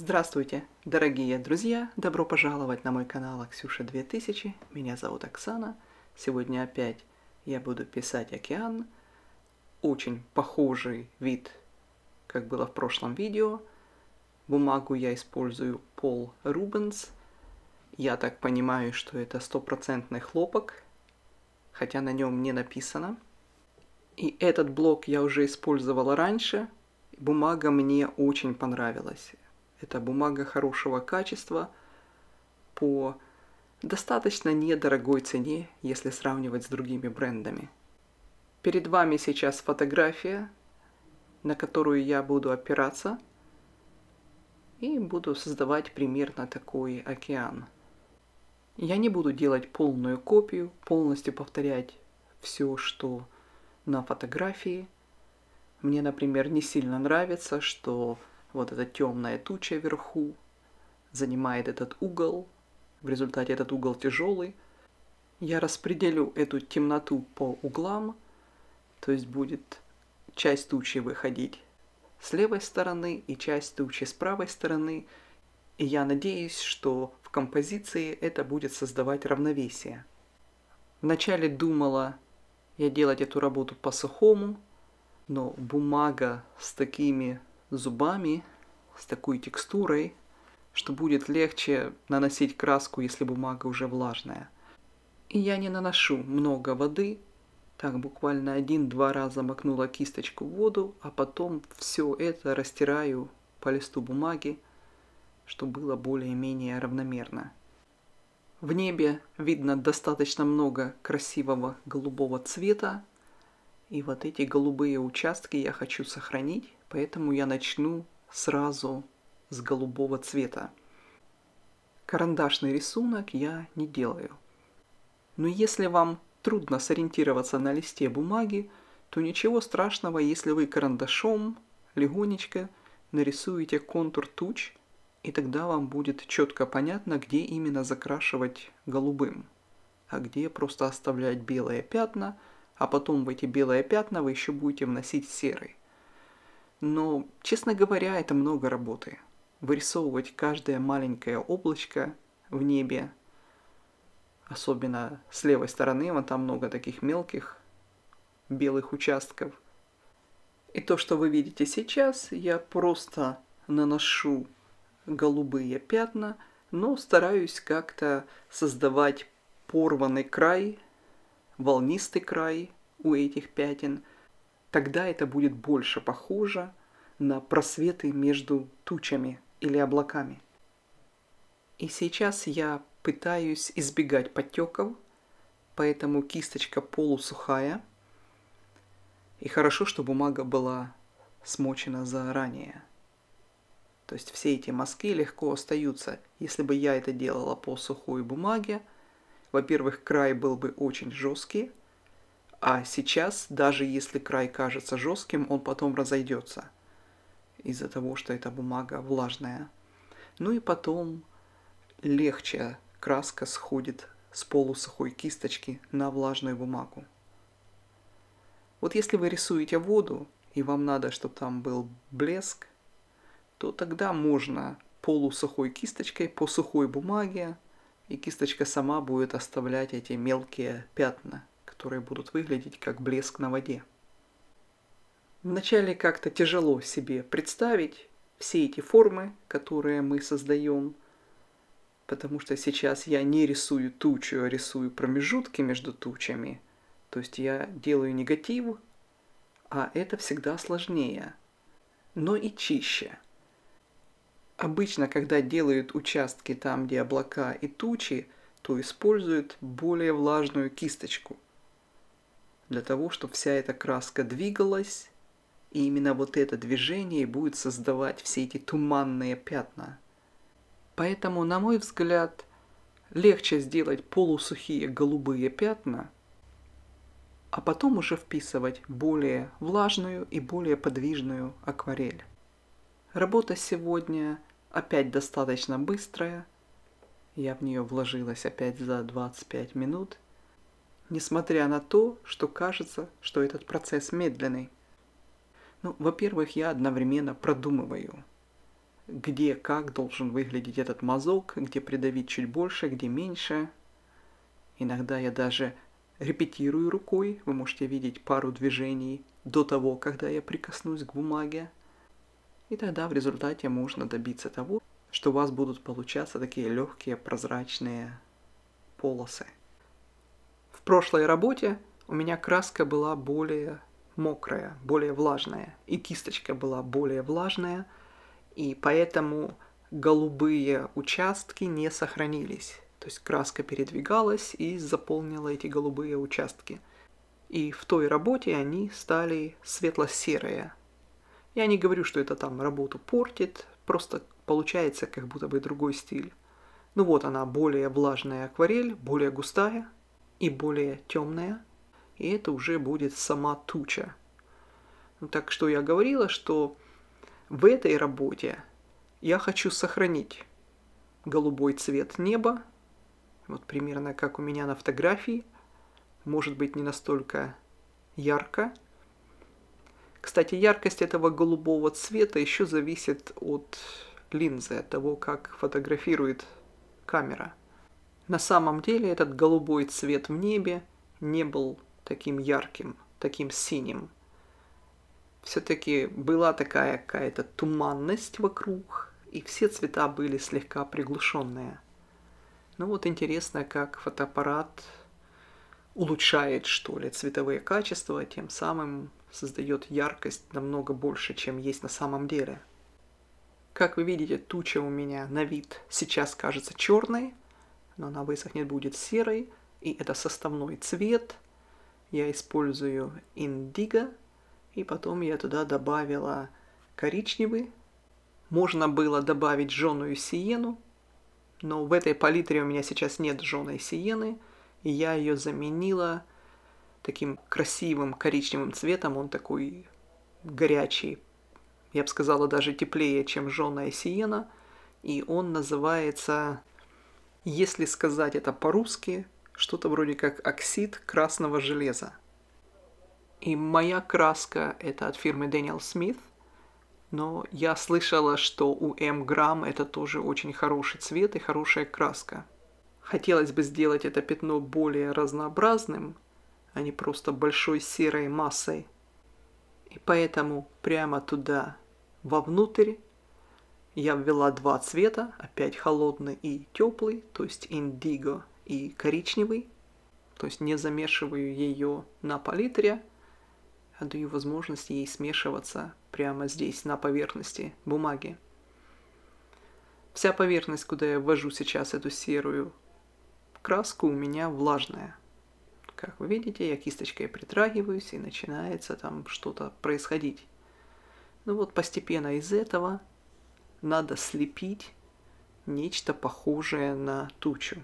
Здравствуйте, дорогие друзья! Добро пожаловать на мой канал Аксюша 2000. Меня зовут Оксана. Сегодня опять я буду писать океан. Очень похожий вид, как было в прошлом видео. Бумагу я использую Пол Рубенс. Я так понимаю, что это стопроцентный хлопок, хотя на нем не написано. И этот блок я уже использовала раньше. Бумага мне очень понравилась. Это бумага хорошего качества по достаточно недорогой цене, если сравнивать с другими брендами. Перед вами сейчас фотография, на которую я буду опираться и буду создавать примерно такой океан. Я не буду делать полную копию, полностью повторять все, что на фотографии. Мне, например, не сильно нравится, что вот эта темная туча вверху занимает этот угол, в результате этот угол тяжелый. Я распределю эту темноту по углам, то есть будет часть тучи выходить с левой стороны и часть тучи с правой стороны. И я надеюсь, что в композиции это будет создавать равновесие. Вначале думала я делать эту работу по сухому, но бумага с такими зубами с такой текстурой, что будет легче наносить краску, если бумага уже влажная. И я не наношу много воды, так буквально один-два раза макнула кисточку в воду, а потом все это растираю по листу бумаги, чтобы было более-менее равномерно. В небе видно достаточно много красивого голубого цвета, и вот эти голубые участки я хочу сохранить, Поэтому я начну сразу с голубого цвета. Карандашный рисунок я не делаю. Но если вам трудно сориентироваться на листе бумаги, то ничего страшного, если вы карандашом легонечко нарисуете контур туч, и тогда вам будет четко понятно, где именно закрашивать голубым, а где просто оставлять белые пятна, а потом в эти белые пятна вы еще будете вносить серый. Но, честно говоря, это много работы. Вырисовывать каждое маленькое облачко в небе, особенно с левой стороны, вон там много таких мелких белых участков. И то, что вы видите сейчас, я просто наношу голубые пятна, но стараюсь как-то создавать порванный край, волнистый край у этих пятен – тогда это будет больше похоже на просветы между тучами или облаками. И сейчас я пытаюсь избегать подтеков, поэтому кисточка полусухая. И хорошо, что бумага была смочена заранее. То есть все эти мазки легко остаются. Если бы я это делала по сухой бумаге, во-первых, край был бы очень жесткий, а сейчас, даже если край кажется жестким, он потом разойдется из-за того, что эта бумага влажная. Ну и потом легче краска сходит с полусухой кисточки на влажную бумагу. Вот если вы рисуете воду, и вам надо, чтобы там был блеск, то тогда можно полусухой кисточкой по сухой бумаге, и кисточка сама будет оставлять эти мелкие пятна – которые будут выглядеть как блеск на воде. Вначале как-то тяжело себе представить все эти формы, которые мы создаем, потому что сейчас я не рисую тучу, а рисую промежутки между тучами, то есть я делаю негатив, а это всегда сложнее, но и чище. Обычно, когда делают участки там, где облака и тучи, то используют более влажную кисточку – для того, чтобы вся эта краска двигалась, и именно вот это движение будет создавать все эти туманные пятна. Поэтому, на мой взгляд, легче сделать полусухие голубые пятна, а потом уже вписывать более влажную и более подвижную акварель. Работа сегодня опять достаточно быстрая. Я в нее вложилась опять за 25 минут – несмотря на то, что кажется, что этот процесс медленный. Ну, во-первых, я одновременно продумываю, где, как должен выглядеть этот мазок, где придавить чуть больше, где меньше. Иногда я даже репетирую рукой, вы можете видеть пару движений до того, когда я прикоснусь к бумаге. И тогда в результате можно добиться того, что у вас будут получаться такие легкие прозрачные полосы. В прошлой работе у меня краска была более мокрая, более влажная, и кисточка была более влажная, и поэтому голубые участки не сохранились. То есть краска передвигалась и заполнила эти голубые участки. И в той работе они стали светло-серые. Я не говорю, что это там работу портит, просто получается как будто бы другой стиль. Ну вот она более влажная акварель, более густая – и более темная, и это уже будет сама туча. Ну, так что я говорила, что в этой работе я хочу сохранить голубой цвет неба, вот примерно как у меня на фотографии, может быть не настолько ярко. Кстати, яркость этого голубого цвета еще зависит от линзы, от того, как фотографирует камера. На самом деле этот голубой цвет в небе не был таким ярким, таким синим. Все-таки была такая какая-то туманность вокруг, и все цвета были слегка приглушенные. Ну вот интересно, как фотоаппарат улучшает, что ли, цветовые качества, а тем самым создает яркость намного больше, чем есть на самом деле. Как вы видите, туча у меня на вид сейчас кажется черной, но она высохнет, будет серой, и это составной цвет. Я использую индиго, и потом я туда добавила коричневый. Можно было добавить жженую сиену, но в этой палитре у меня сейчас нет жженой сиены, и я ее заменила таким красивым коричневым цветом, он такой горячий, я бы сказала, даже теплее, чем жженая сиена, и он называется если сказать это по-русски, что-то вроде как оксид красного железа. И моя краска – это от фирмы Daniel Smith, но я слышала, что у М. Грамм это тоже очень хороший цвет и хорошая краска. Хотелось бы сделать это пятно более разнообразным, а не просто большой серой массой. И поэтому прямо туда, вовнутрь, я ввела два цвета, опять холодный и теплый, то есть индиго и коричневый. То есть не замешиваю ее на палитре, а даю возможность ей смешиваться прямо здесь, на поверхности бумаги. Вся поверхность, куда я ввожу сейчас эту серую краску, у меня влажная. Как вы видите, я кисточкой притрагиваюсь, и начинается там что-то происходить. Ну вот постепенно из этого надо слепить нечто похожее на тучу.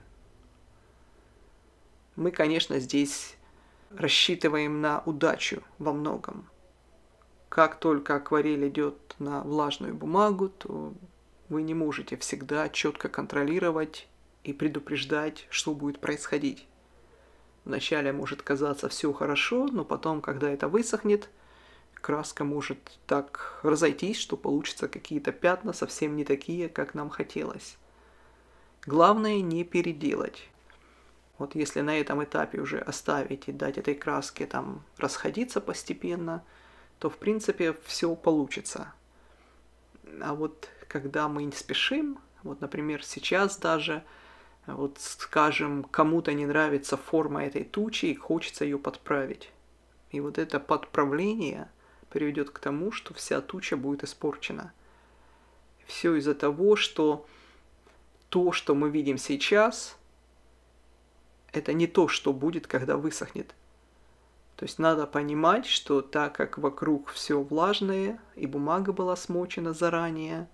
Мы, конечно, здесь рассчитываем на удачу во многом. Как только акварель идет на влажную бумагу, то вы не можете всегда четко контролировать и предупреждать, что будет происходить. Вначале может казаться все хорошо, но потом, когда это высохнет – краска может так разойтись, что получится какие-то пятна совсем не такие, как нам хотелось. Главное не переделать. Вот если на этом этапе уже оставить и дать этой краске там расходиться постепенно, то в принципе все получится. А вот когда мы не спешим, вот, например, сейчас даже, вот, скажем, кому-то не нравится форма этой тучи и хочется ее подправить. И вот это подправление, приведет к тому, что вся туча будет испорчена. Все из-за того, что то, что мы видим сейчас, это не то, что будет, когда высохнет. То есть надо понимать, что так как вокруг все влажное, и бумага была смочена заранее,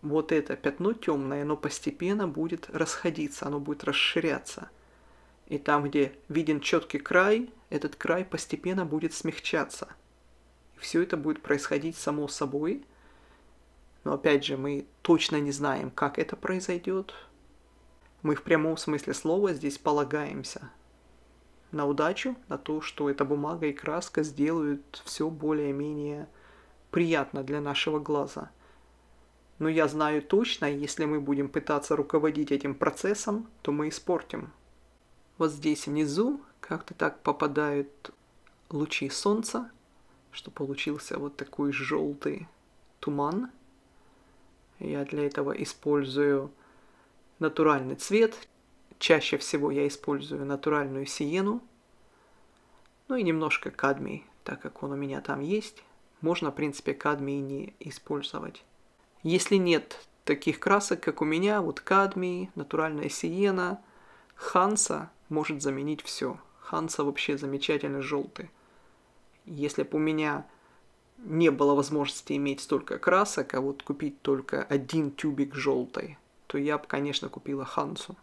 вот это пятно темное, оно постепенно будет расходиться, оно будет расширяться. И там, где виден четкий край, этот край постепенно будет смягчаться – все это будет происходить само собой. Но опять же, мы точно не знаем, как это произойдет. Мы в прямом смысле слова здесь полагаемся на удачу, на то, что эта бумага и краска сделают все более-менее приятно для нашего глаза. Но я знаю точно, если мы будем пытаться руководить этим процессом, то мы испортим. Вот здесь внизу как-то так попадают лучи солнца, что получился вот такой желтый туман. Я для этого использую натуральный цвет. Чаще всего я использую натуральную сиену. Ну и немножко кадмий, так как он у меня там есть. Можно, в принципе, кадмий не использовать. Если нет таких красок, как у меня, вот кадмий, натуральная сиена, ханса может заменить все. Ханса вообще замечательно желтый. Если бы у меня не было возможности иметь столько красок, а вот купить только один тюбик желтой, то я бы, конечно, купила Хансу.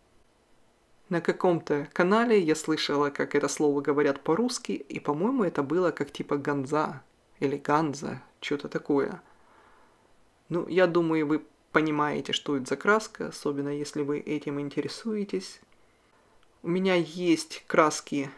На каком-то канале я слышала, как это слово говорят по-русски, и, по-моему, это было как типа «ганза» или «ганза», что-то такое. Ну, я думаю, вы понимаете, что это за краска, особенно если вы этим интересуетесь. У меня есть краски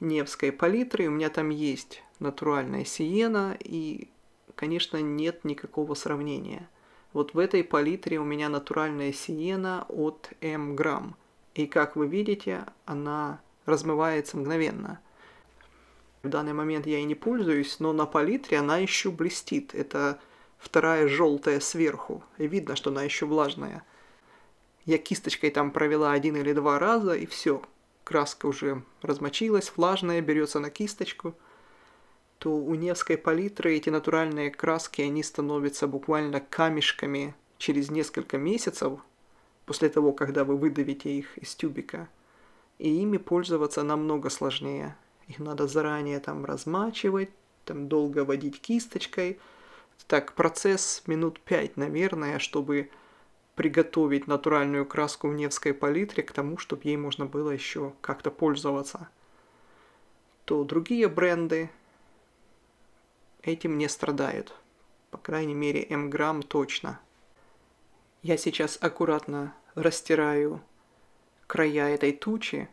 Невской палитры, у меня там есть натуральная сиена, и, конечно, нет никакого сравнения. Вот в этой палитре у меня натуральная сиена от M-gram, И как вы видите, она размывается мгновенно. В данный момент я и не пользуюсь, но на палитре она еще блестит. Это вторая желтая сверху. И видно, что она еще влажная. Я кисточкой там провела один или два раза, и все. Краска уже размочилась, влажная, берется на кисточку – то у Невской палитры эти натуральные краски, они становятся буквально камешками через несколько месяцев, после того, когда вы выдавите их из тюбика. И ими пользоваться намного сложнее. Их надо заранее там размачивать, там долго водить кисточкой. Так, процесс минут пять, наверное, чтобы приготовить натуральную краску в Невской палитре к тому, чтобы ей можно было еще как-то пользоваться. То другие бренды, этим не страдают. По крайней мере, М-грамм точно. Я сейчас аккуратно растираю края этой тучи,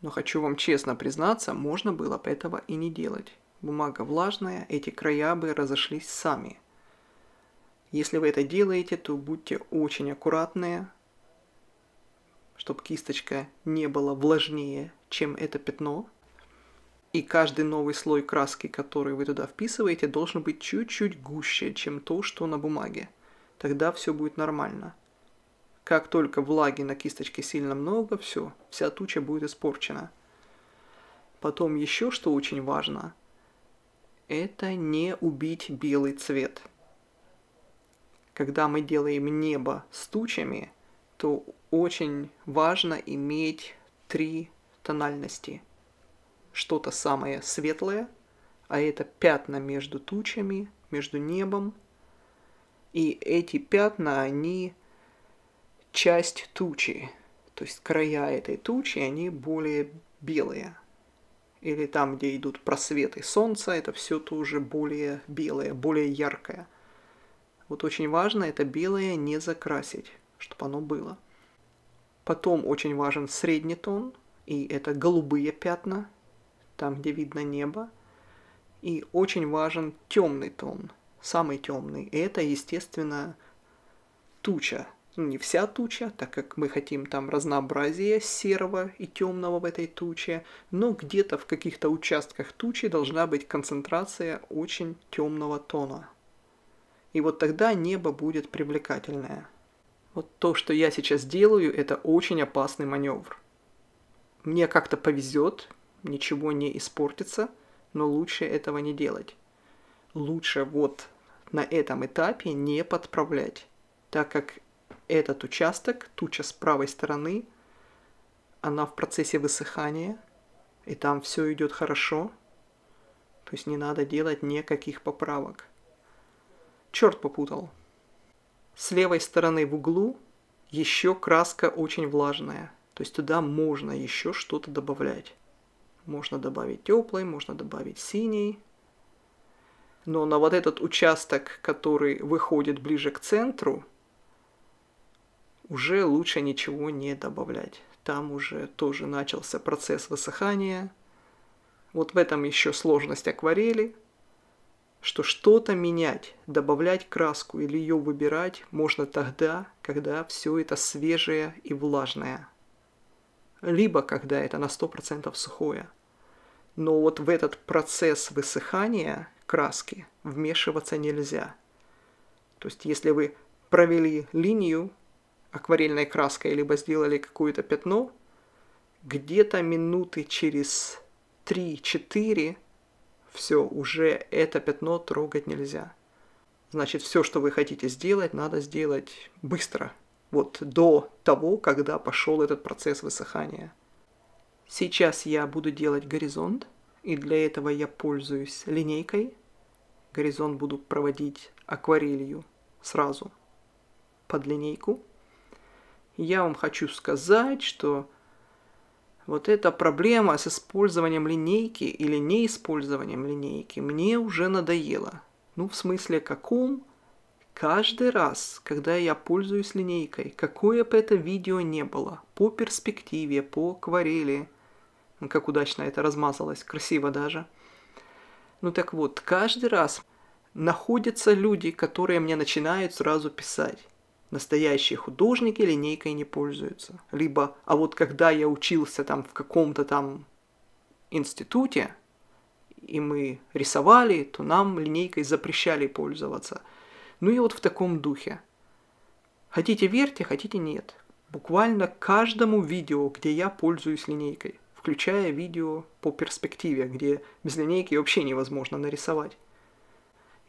но хочу вам честно признаться, можно было бы этого и не делать. Бумага влажная, эти края бы разошлись сами. Если вы это делаете, то будьте очень аккуратные, чтобы кисточка не была влажнее, чем это пятно – и каждый новый слой краски, который вы туда вписываете, должен быть чуть-чуть гуще, чем то, что на бумаге. Тогда все будет нормально. Как только влаги на кисточке сильно много, все, вся туча будет испорчена. Потом еще что очень важно, это не убить белый цвет. Когда мы делаем небо с тучами, то очень важно иметь три тональности – что-то самое светлое, а это пятна между тучами, между небом. И эти пятна, они часть тучи. То есть края этой тучи, они более белые. Или там, где идут просветы солнца, это все тоже более белое, более яркое. Вот очень важно это белое не закрасить, чтобы оно было. Потом очень важен средний тон, и это голубые пятна – там, где видно небо. И очень важен темный тон, самый темный. И это, естественно, туча. Ну, не вся туча, так как мы хотим там разнообразие серого и темного в этой туче, но где-то в каких-то участках тучи должна быть концентрация очень темного тона. И вот тогда небо будет привлекательное. Вот то, что я сейчас делаю, это очень опасный маневр. Мне как-то повезет, ничего не испортится, но лучше этого не делать. Лучше вот на этом этапе не подправлять, так как этот участок, туча с правой стороны, она в процессе высыхания, и там все идет хорошо, то есть не надо делать никаких поправок. Черт попутал. С левой стороны в углу еще краска очень влажная, то есть туда можно еще что-то добавлять. Можно добавить теплый, можно добавить синий. Но на вот этот участок, который выходит ближе к центру, уже лучше ничего не добавлять. Там уже тоже начался процесс высыхания. Вот в этом еще сложность акварели, что что-то менять, добавлять краску или ее выбирать можно тогда, когда все это свежее и влажное – либо когда это на 100% сухое. Но вот в этот процесс высыхания краски вмешиваться нельзя. То есть если вы провели линию акварельной краской, либо сделали какое-то пятно, где-то минуты через 3-4 все, уже это пятно трогать нельзя. Значит, все, что вы хотите сделать, надо сделать быстро – вот до того, когда пошел этот процесс высыхания. Сейчас я буду делать горизонт, и для этого я пользуюсь линейкой. Горизонт буду проводить акварелью сразу под линейку. Я вам хочу сказать, что вот эта проблема с использованием линейки или неиспользованием линейки мне уже надоела. Ну, в смысле каком? Каждый раз, когда я пользуюсь линейкой, какое бы это видео не было, по перспективе, по акварели, ну, как удачно это размазалось, красиво даже. Ну так вот, каждый раз находятся люди, которые мне начинают сразу писать. Настоящие художники линейкой не пользуются. Либо, а вот когда я учился там в каком-то там институте, и мы рисовали, то нам линейкой запрещали пользоваться – ну и вот в таком духе. Хотите верьте, хотите нет. Буквально каждому видео, где я пользуюсь линейкой, включая видео по перспективе, где без линейки вообще невозможно нарисовать.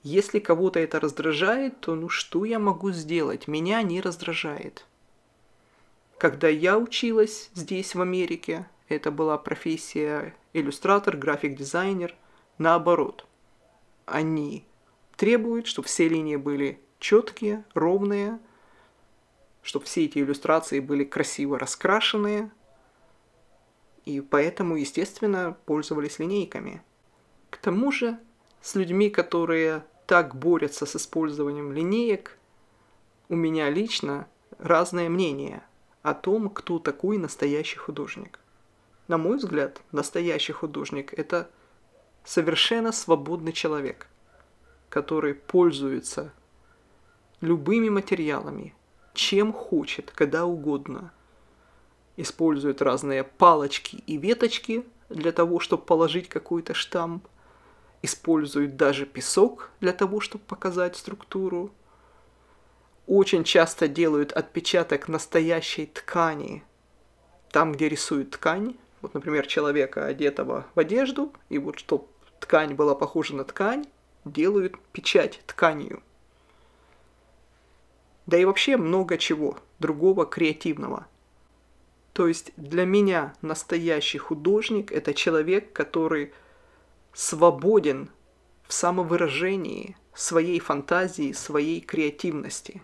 Если кого-то это раздражает, то ну что я могу сделать? Меня не раздражает. Когда я училась здесь, в Америке, это была профессия иллюстратор, график-дизайнер, наоборот. Они требует, чтобы все линии были четкие, ровные, чтобы все эти иллюстрации были красиво раскрашенные, и поэтому, естественно, пользовались линейками. К тому же, с людьми, которые так борются с использованием линеек, у меня лично разное мнение о том, кто такой настоящий художник. На мой взгляд, настоящий художник – это совершенно свободный человек – который пользуется любыми материалами, чем хочет, когда угодно. Использует разные палочки и веточки для того, чтобы положить какой-то штамп. Использует даже песок для того, чтобы показать структуру. Очень часто делают отпечаток настоящей ткани. Там, где рисуют ткань, вот, например, человека, одетого в одежду, и вот чтобы ткань была похожа на ткань, делают печать тканью. Да и вообще много чего другого креативного. То есть для меня настоящий художник – это человек, который свободен в самовыражении своей фантазии, своей креативности.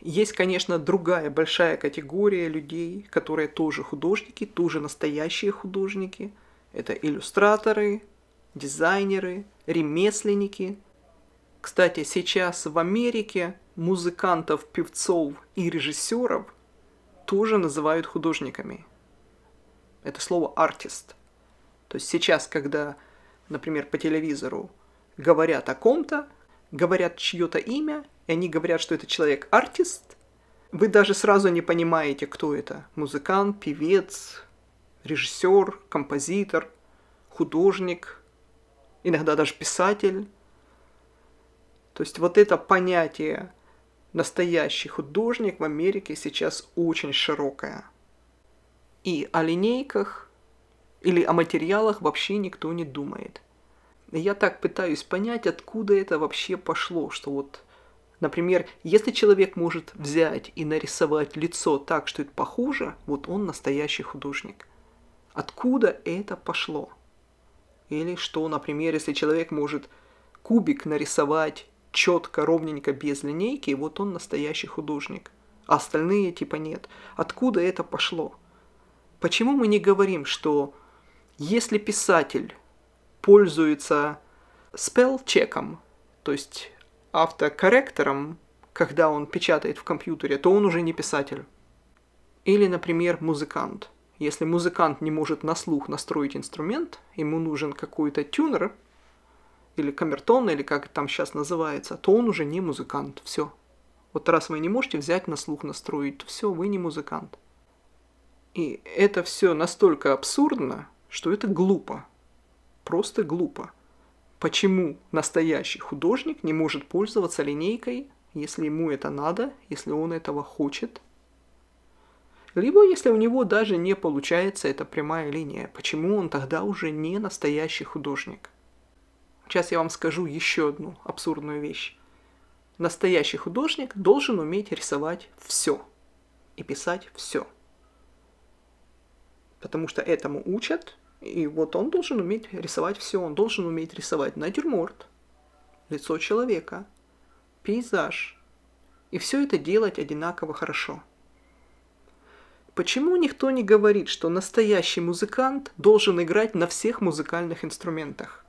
Есть, конечно, другая большая категория людей, которые тоже художники, тоже настоящие художники. Это иллюстраторы, дизайнеры, ремесленники. Кстати, сейчас в Америке музыкантов, певцов и режиссеров тоже называют художниками. Это слово «артист». То есть сейчас, когда, например, по телевизору говорят о ком-то, говорят чье-то имя, и они говорят, что это человек-артист, вы даже сразу не понимаете, кто это. Музыкант, певец, режиссер, композитор, художник – иногда даже писатель. То есть вот это понятие настоящий художник в Америке сейчас очень широкое. И о линейках или о материалах вообще никто не думает. Я так пытаюсь понять, откуда это вообще пошло, что вот, например, если человек может взять и нарисовать лицо так, что это похоже, вот он настоящий художник. Откуда это пошло? Или что, например, если человек может кубик нарисовать четко, ровненько, без линейки, вот он настоящий художник, а остальные типа нет. Откуда это пошло? Почему мы не говорим, что если писатель пользуется спелл-чеком, то есть автокорректором, когда он печатает в компьютере, то он уже не писатель. Или, например, музыкант – если музыкант не может на слух настроить инструмент, ему нужен какой-то тюнер, или камертон, или как это там сейчас называется, то он уже не музыкант, все. Вот раз вы не можете взять на слух настроить, то все, вы не музыкант. И это все настолько абсурдно, что это глупо. Просто глупо. Почему настоящий художник не может пользоваться линейкой, если ему это надо, если он этого хочет – либо, если у него даже не получается эта прямая линия, почему он тогда уже не настоящий художник? Сейчас я вам скажу еще одну абсурдную вещь. Настоящий художник должен уметь рисовать все и писать все. Потому что этому учат, и вот он должен уметь рисовать все, он должен уметь рисовать натюрморт, лицо человека, пейзаж, и все это делать одинаково хорошо – Почему никто не говорит, что настоящий музыкант должен играть на всех музыкальных инструментах?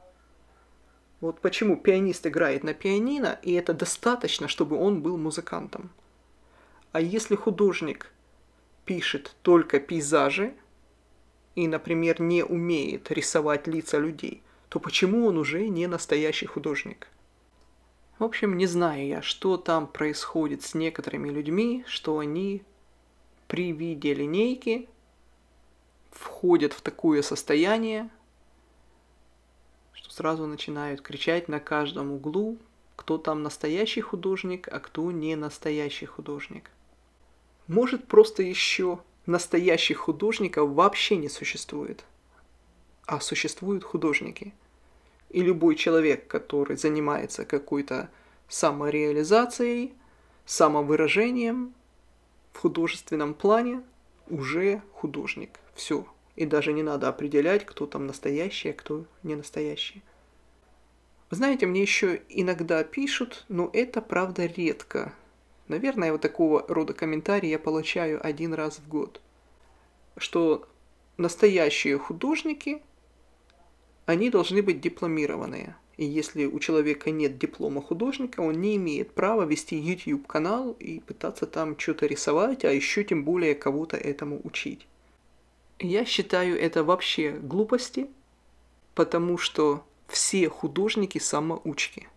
Вот почему пианист играет на пианино, и это достаточно, чтобы он был музыкантом. А если художник пишет только пейзажи и, например, не умеет рисовать лица людей, то почему он уже не настоящий художник? В общем, не знаю я, что там происходит с некоторыми людьми, что они при виде линейки входят в такое состояние, что сразу начинают кричать на каждом углу, кто там настоящий художник, а кто не настоящий художник. Может, просто еще настоящих художников вообще не существует, а существуют художники. И любой человек, который занимается какой-то самореализацией, самовыражением – в художественном плане уже художник. Все. И даже не надо определять, кто там настоящий, а кто не настоящий. знаете, мне еще иногда пишут, но это правда редко. Наверное, вот такого рода комментарии я получаю один раз в год. Что настоящие художники, они должны быть дипломированные. И если у человека нет диплома художника, он не имеет права вести YouTube-канал и пытаться там что-то рисовать, а еще тем более кого-то этому учить. Я считаю это вообще глупости, потому что все художники самоучки.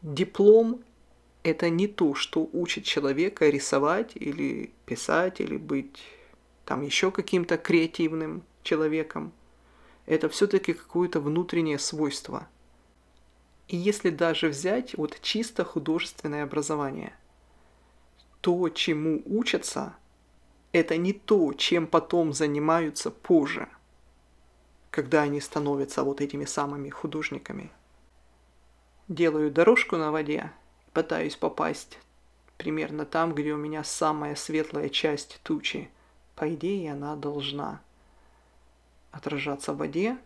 Диплом – это не то, что учит человека рисовать или писать, или быть там еще каким-то креативным человеком. Это все-таки какое-то внутреннее свойство – и если даже взять вот чисто художественное образование, то, чему учатся, это не то, чем потом занимаются позже, когда они становятся вот этими самыми художниками. Делаю дорожку на воде, пытаюсь попасть примерно там, где у меня самая светлая часть тучи. По идее, она должна отражаться в воде,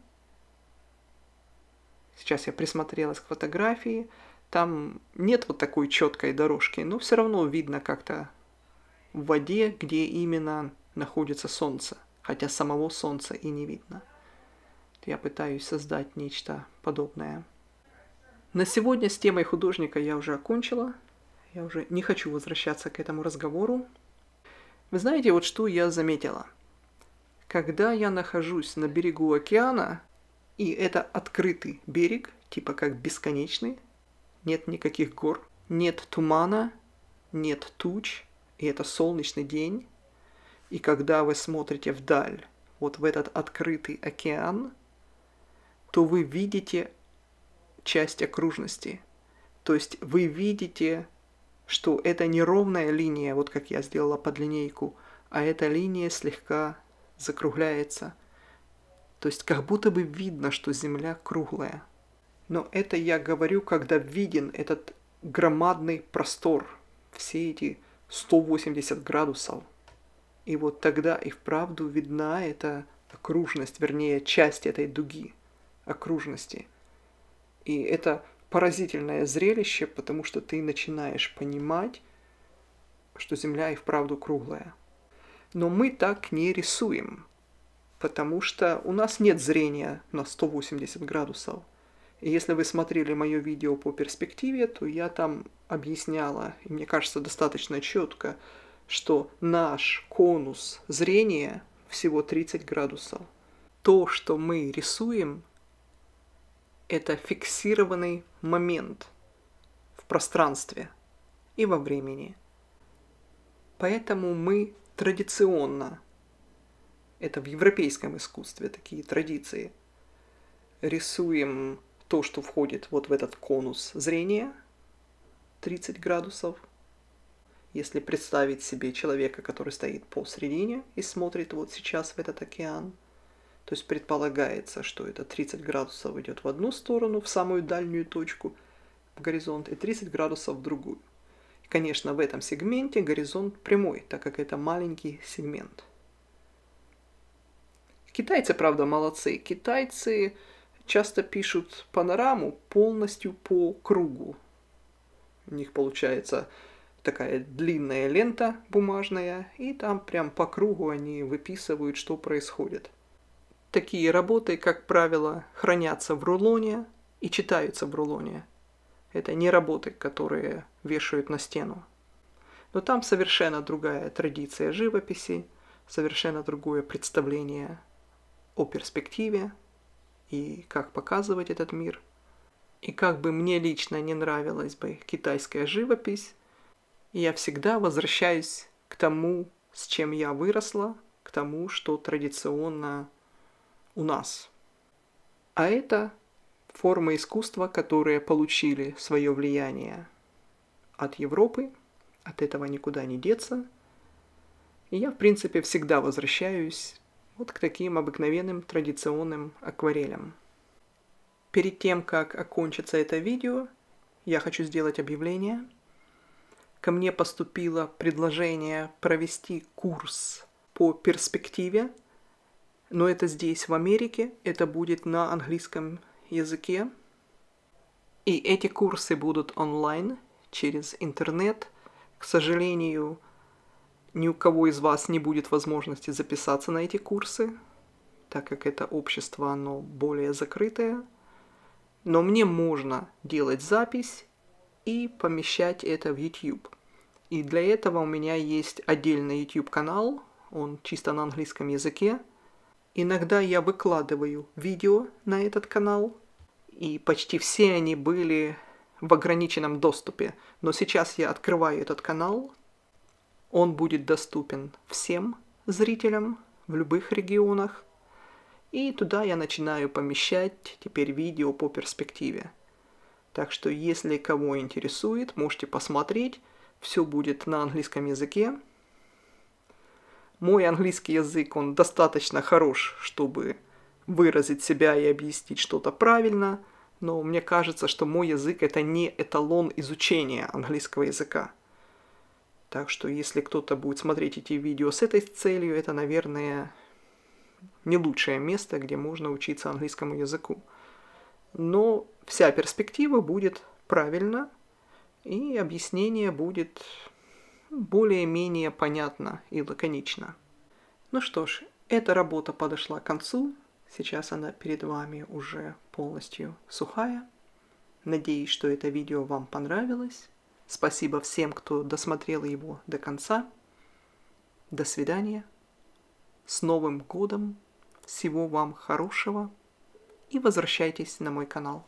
Сейчас я присмотрелась к фотографии. Там нет вот такой четкой дорожки, но все равно видно как-то в воде, где именно находится солнце. Хотя самого солнца и не видно. Я пытаюсь создать нечто подобное. На сегодня с темой художника я уже окончила. Я уже не хочу возвращаться к этому разговору. Вы знаете, вот что я заметила. Когда я нахожусь на берегу океана, и это открытый берег, типа как бесконечный. Нет никаких гор, нет тумана, нет туч, и это солнечный день. И когда вы смотрите вдаль, вот в этот открытый океан, то вы видите часть окружности. То есть вы видите, что это не ровная линия, вот как я сделала под линейку, а эта линия слегка закругляется – то есть как будто бы видно, что Земля круглая. Но это я говорю, когда виден этот громадный простор, все эти 180 градусов. И вот тогда и вправду видна эта окружность, вернее, часть этой дуги окружности. И это поразительное зрелище, потому что ты начинаешь понимать, что Земля и вправду круглая. Но мы так не рисуем потому что у нас нет зрения на 180 градусов. И если вы смотрели мое видео по перспективе, то я там объясняла, и мне кажется достаточно четко, что наш конус зрения всего 30 градусов. То, что мы рисуем, это фиксированный момент в пространстве и во времени. Поэтому мы традиционно это в европейском искусстве такие традиции. Рисуем то, что входит вот в этот конус зрения, 30 градусов. Если представить себе человека, который стоит посредине и смотрит вот сейчас в этот океан, то есть предполагается, что это 30 градусов идет в одну сторону, в самую дальнюю точку в горизонт, и 30 градусов в другую. И, конечно, в этом сегменте горизонт прямой, так как это маленький сегмент – Китайцы, правда, молодцы. Китайцы часто пишут панораму полностью по кругу. У них получается такая длинная лента бумажная, и там прям по кругу они выписывают, что происходит. Такие работы, как правило, хранятся в рулоне и читаются в рулоне. Это не работы, которые вешают на стену. Но там совершенно другая традиция живописи, совершенно другое представление о перспективе и как показывать этот мир. И как бы мне лично не нравилась бы китайская живопись, я всегда возвращаюсь к тому, с чем я выросла, к тому, что традиционно у нас. А это формы искусства, которые получили свое влияние от Европы, от этого никуда не деться. И я, в принципе, всегда возвращаюсь вот к таким обыкновенным традиционным акварелям. Перед тем, как окончится это видео, я хочу сделать объявление. Ко мне поступило предложение провести курс по перспективе, но это здесь, в Америке, это будет на английском языке. И эти курсы будут онлайн, через интернет. К сожалению, ни у кого из вас не будет возможности записаться на эти курсы, так как это общество, оно более закрытое. Но мне можно делать запись и помещать это в YouTube. И для этого у меня есть отдельный YouTube канал, он чисто на английском языке. Иногда я выкладываю видео на этот канал, и почти все они были в ограниченном доступе. Но сейчас я открываю этот канал, он будет доступен всем зрителям в любых регионах. И туда я начинаю помещать теперь видео по перспективе. Так что, если кого интересует, можете посмотреть. Все будет на английском языке. Мой английский язык, он достаточно хорош, чтобы выразить себя и объяснить что-то правильно, но мне кажется, что мой язык это не эталон изучения английского языка. Так что если кто-то будет смотреть эти видео с этой целью, это, наверное, не лучшее место, где можно учиться английскому языку. Но вся перспектива будет правильно, и объяснение будет более-менее понятно и лаконично. Ну что ж, эта работа подошла к концу. Сейчас она перед вами уже полностью сухая. Надеюсь, что это видео вам понравилось. Спасибо всем, кто досмотрел его до конца. До свидания. С Новым годом. Всего вам хорошего. И возвращайтесь на мой канал.